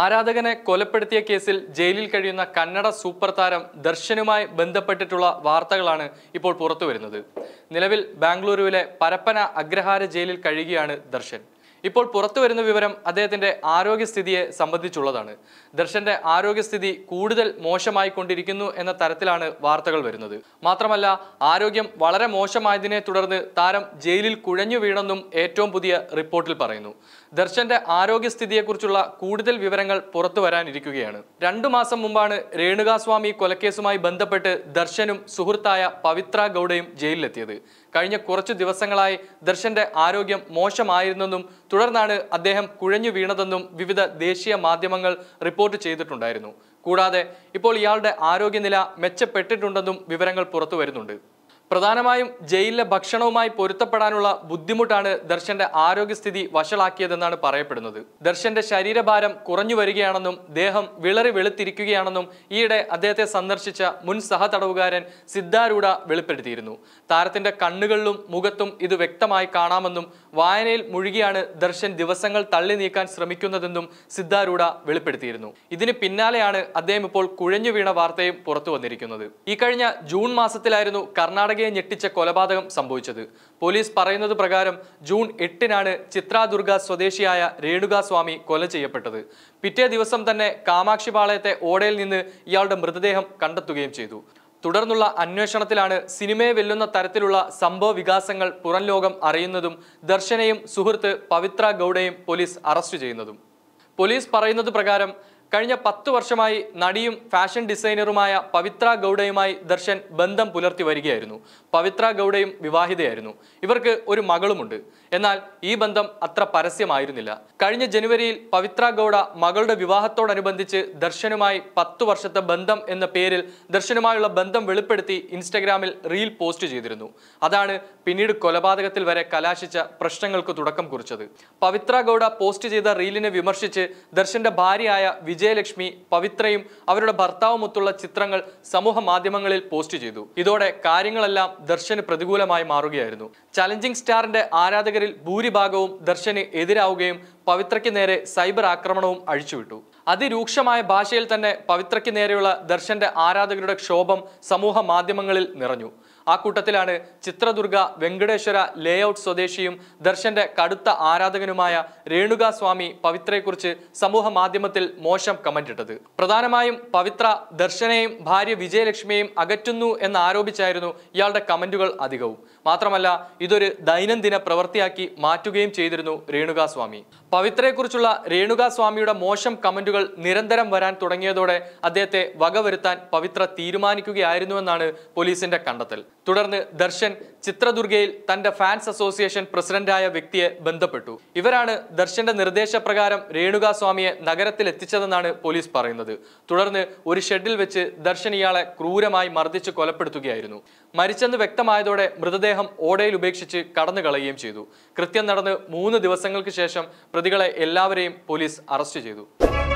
ആരാധകനെ കൊലപ്പെടുത്തിയ കേസിൽ ജയിലിൽ കഴിയുന്ന കന്നഡ സൂപ്പർ താരം ദർശനുമായി ബന്ധപ്പെട്ടിട്ടുള്ള വാർത്തകളാണ് ഇപ്പോൾ പുറത്തുവരുന്നത് നിലവിൽ ബാംഗ്ലൂരുവിലെ പരപ്പന അഗ്രഹാര ജയിലിൽ കഴിയുകയാണ് ദർശൻ ഇപ്പോൾ പുറത്തു വരുന്ന വിവരം അദ്ദേഹത്തിൻ്റെ ആരോഗ്യസ്ഥിതിയെ സംബന്ധിച്ചുള്ളതാണ് ദർശൻ്റെ ആരോഗ്യസ്ഥിതി കൂടുതൽ മോശമായിക്കൊണ്ടിരിക്കുന്നു എന്ന തരത്തിലാണ് വാർത്തകൾ വരുന്നത് മാത്രമല്ല ആരോഗ്യം വളരെ മോശമായതിനെ തുടർന്ന് താരം ജയിലിൽ കുഴഞ്ഞു വീണെന്നും ഏറ്റവും പുതിയ റിപ്പോർട്ടിൽ പറയുന്നു ദർശൻ്റെ ആരോഗ്യസ്ഥിതിയെക്കുറിച്ചുള്ള കൂടുതൽ വിവരങ്ങൾ പുറത്തു വരാനിരിക്കുകയാണ് രണ്ടു മാസം മുമ്പാണ് രേണുകാസ്വാമി കൊലക്കേസുമായി ബന്ധപ്പെട്ട് ദർശനും സുഹൃത്തായ പവിത്ര ഗൗഡയും ജയിലിലെത്തിയത് കഴിഞ്ഞ കുറച്ചു ദിവസങ്ങളായി ദർശന്റെ ആരോഗ്യം മോശമായിരുന്നെന്നും തുടർന്നാണ് അദ്ദേഹം കുഴഞ്ഞു വീണതെന്നും വിവിധ ദേശീയ മാധ്യമങ്ങൾ റിപ്പോർട്ട് ചെയ്തിട്ടുണ്ടായിരുന്നു കൂടാതെ ഇപ്പോൾ ഇയാളുടെ ആരോഗ്യനില മെച്ചപ്പെട്ടിട്ടുണ്ടെന്നും വിവരങ്ങൾ പുറത്തു വരുന്നുണ്ട് പ്രധാനമായും ജയിലിലെ ഭക്ഷണവുമായി പൊരുത്തപ്പെടാനുള്ള ബുദ്ധിമുട്ടാണ് ദർശന്റെ ആരോഗ്യസ്ഥിതി വഷളാക്കിയതെന്നാണ് പറയപ്പെടുന്നത് ദർശന്റെ ശരീരഭാരം കുറഞ്ഞു വരികയാണെന്നും ദേഹം വിളറി വെളുത്തിരിക്കുകയാണെന്നും ഈയിടെ അദ്ദേഹത്തെ സന്ദർശിച്ച മുൻ സഹതടവുകാരൻ സിദ്ധാരൂഢ വെളിപ്പെടുത്തിയിരുന്നു താരത്തിന്റെ കണ്ണുകളിലും മുഖത്തും ഇത് വ്യക്തമായി കാണാമെന്നും വായനയിൽ മുഴുകിയാണ് ദർശൻ ദിവസങ്ങൾ തള്ളി നീക്കാൻ ശ്രമിക്കുന്നതെന്നും സിദ്ധാരൂഢ വെളിപ്പെടുത്തിയിരുന്നു ഇതിന് പിന്നാലെയാണ് അദ്ദേഹം ഇപ്പോൾ കുഴഞ്ഞു വീണ വാർത്തയും പുറത്തു വന്നിരിക്കുന്നത് ഈ കഴിഞ്ഞ ജൂൺ മാസത്തിലായിരുന്നു കർണാടക കർണാടകയെ ഞെട്ടിച്ച കൊലപാതകം സംഭവിച്ചത് പോലീസ് പറയുന്നത് പ്രകാരം ജൂൺ എട്ടിനാണ് ചിത്രാദുർഗ സ്വദേശിയായ രേണുകാസ്വാമി കൊല ചെയ്യപ്പെട്ടത് പിറ്റേ ദിവസം തന്നെ കാമാക്ഷിപാളയത്തെ ഓടയിൽ നിന്ന് ഇയാളുടെ മൃതദേഹം കണ്ടെത്തുകയും ചെയ്തു തുടർന്നുള്ള അന്വേഷണത്തിലാണ് സിനിമയെ വെല്ലുന്ന തരത്തിലുള്ള സംഭവ വികാസങ്ങൾ പുറം ലോകം അറിയുന്നതും ദർശനയും സുഹൃത്ത് പവിത്ര ഗൗഡയും പോലീസ് അറസ്റ്റ് ചെയ്യുന്നതും പോലീസ് പറയുന്നത് പ്രകാരം കഴിഞ്ഞ പത്ത് വർഷമായി നടിയും ഫാഷൻ ഡിസൈനറുമായ പവിത്ര ഗൗഡയുമായി ദർശൻ ബന്ധം പുലർത്തി വരികയായിരുന്നു പവിത്ര ഗൗഡയും വിവാഹിതയായിരുന്നു ഇവർക്ക് ഒരു മകളുമുണ്ട് എന്നാൽ ഈ ബന്ധം അത്ര പരസ്യമായിരുന്നില്ല കഴിഞ്ഞ ജനുവരിയിൽ പവിത്ര ഗൗഡ മകളുടെ വിവാഹത്തോടനുബന്ധിച്ച് ദർശനുമായി പത്തു വർഷത്തെ ബന്ധം എന്ന പേരിൽ ദർശനുമായുള്ള ബന്ധം വെളിപ്പെടുത്തി ഇൻസ്റ്റഗ്രാമിൽ റീൽ പോസ്റ്റ് ചെയ്തിരുന്നു അതാണ് പിന്നീട് കൊലപാതകത്തിൽ വരെ കലാശിച്ച പ്രശ്നങ്ങൾക്ക് തുടക്കം കുറിച്ചത് പവിത്ര ഗൗഡ പോസ്റ്റ് ചെയ്ത റീലിനെ വിമർശിച്ച് ദർശന്റെ ഭാര്യയായ വിജയലക്ഷ്മി പവിത്രയും അവരുടെ ഭർത്താവുമൊത്തുള്ള ചിത്രങ്ങൾ സമൂഹ മാധ്യമങ്ങളിൽ പോസ്റ്റ് ചെയ്തു ഇതോടെ കാര്യങ്ങളെല്ലാം ദർശന് പ്രതികൂലമായി മാറുകയായിരുന്നു ചലഞ്ചിങ് സ്റ്റാറിന്റെ ആരാധകരിൽ ഭൂരിഭാഗവും ദർശന് എതിരാവുകയും പവിത്രയ്ക്ക് നേരെ സൈബർ ആക്രമണവും അഴിച്ചുവിട്ടു അതിരൂക്ഷമായ ഭാഷയിൽ തന്നെ പവിത്രയ്ക്ക് നേരെയുള്ള ദർശന്റെ ആരാധകരുടെ ക്ഷോഭം സമൂഹ മാധ്യമങ്ങളിൽ നിറഞ്ഞു ആ കൂട്ടത്തിലാണ് ചിത്രദുർഗ വെങ്കടേശ്വര ലേഔട്ട് സ്വദേശിയും ദർശന്റെ കടുത്ത ആരാധകനുമായ രേണുക സ്വാമി പവിത്രയെക്കുറിച്ച് സമൂഹ മാധ്യമത്തിൽ മോശം കമന്റ് പ്രധാനമായും പവിത്ര ദർശനയും ഭാര്യ വിജയലക്ഷ്മിയെയും അകറ്റുന്നു എന്ന് ആരോപിച്ചായിരുന്നു ഇയാളുടെ കമന്റുകൾ അധികവും മാത്രമല്ല ഇതൊരു ദൈനംദിന പ്രവൃത്തിയാക്കി മാറ്റുകയും ചെയ്തിരുന്നു രേണുക സ്വാമി പവിത്രയെക്കുറിച്ചുള്ള രേണുകാസ്വാമിയുടെ മോശം കമന്റുകൾ നിരന്തരം വരാൻ തുടങ്ങിയതോടെ അദ്ദേഹത്തെ വകവരുത്താൻ പവിത്ര തീരുമാനിക്കുകയായിരുന്നുവെന്നാണ് പോലീസിന്റെ കണ്ടെത്തൽ തുടർന്ന് ദർശൻ ചിത്രദുർഗയിൽ തന്റെ ഫാൻസ് അസോസിയേഷൻ പ്രസിഡന്റായ വ്യക്തിയെ ബന്ധപ്പെട്ടു ഇവരാണ് ദർശന്റെ നിർദ്ദേശപ്രകാരം രേണുകാസ്വാമിയെ നഗരത്തിൽ എത്തിച്ചതെന്നാണ് പോലീസ് പറയുന്നത് തുടർന്ന് ഒരു ഷെഡിൽ വെച്ച് ദർശൻ ഇയാളെ ക്രൂരമായി മർദ്ദിച്ച് കൊലപ്പെടുത്തുകയായിരുന്നു മരിച്ചെന്ന് വ്യക്തമായതോടെ മൃതദേഹം ഓടയിൽ ഉപേക്ഷിച്ച് കടന്നു കളയുകയും ചെയ്തു കൃത്യം നടന്ന് മൂന്ന് ദിവസങ്ങൾക്ക് ശേഷം പ്രതികളെ എല്ലാവരെയും പോലീസ് അറസ്റ്റ് ചെയ്തു